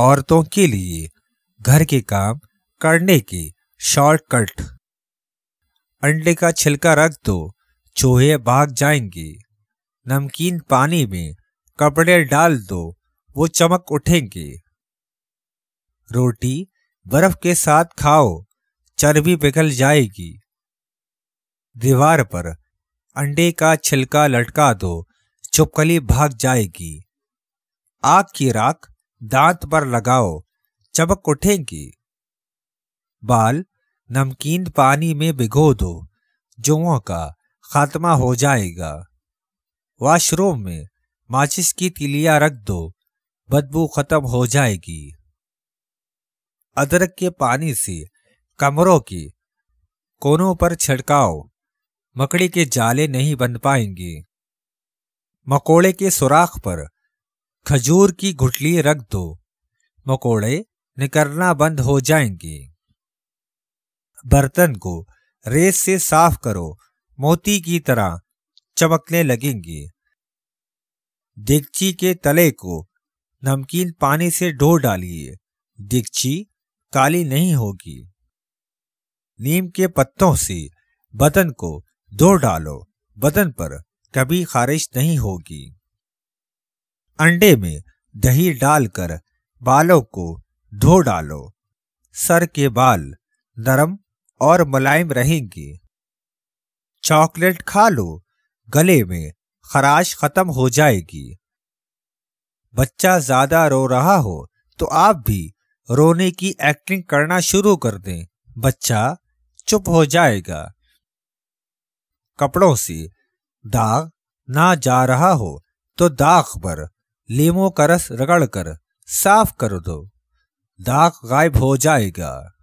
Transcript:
औरतों के लिए घर के काम करने के शॉर्टकट अंडे का छिलका रख दो चूहे भाग जाएंगे नमकीन पानी में कपड़े डाल दो वो चमक उठेंगे रोटी बर्फ के साथ खाओ चर्बी पिघल जाएगी दीवार पर अंडे का छिलका लटका दो चुपकली भाग जाएगी आग की राख दांत पर लगाओ चबक उठेंगी बाल नमकीन पानी में भिगो दो जुओं का खात्मा हो जाएगा वॉशरूम में माचिस की तिलिया रख दो बदबू खत्म हो जाएगी अदरक के पानी से कमरों के कोनों पर छिड़काओ मकड़ी के जाले नहीं बन पाएंगे मकोड़े के सुराख पर खजूर की गुठली रख दो मकोड़े निकलना बंद हो जाएंगे बर्तन को रेत से साफ करो मोती की तरह चमकने लगेंगे दिगची के तले को नमकीन पानी से डो डालिए दिगची काली नहीं होगी नीम के पत्तों से बदन को धो डालो बदन पर कभी खारिश नहीं होगी अंडे में दही डालकर बालों को धो डालो सर के बाल नरम और मुलायम रहेंगे चॉकलेट खा लो गले में खराश खत्म हो जाएगी बच्चा ज्यादा रो रहा हो तो आप भी रोने की एक्टिंग करना शुरू कर दें बच्चा चुप हो जाएगा कपड़ों से दाग ना जा रहा हो तो दाग पर लीमो का रस रगड़ कर साफ कर दो दाग गायब हो जाएगा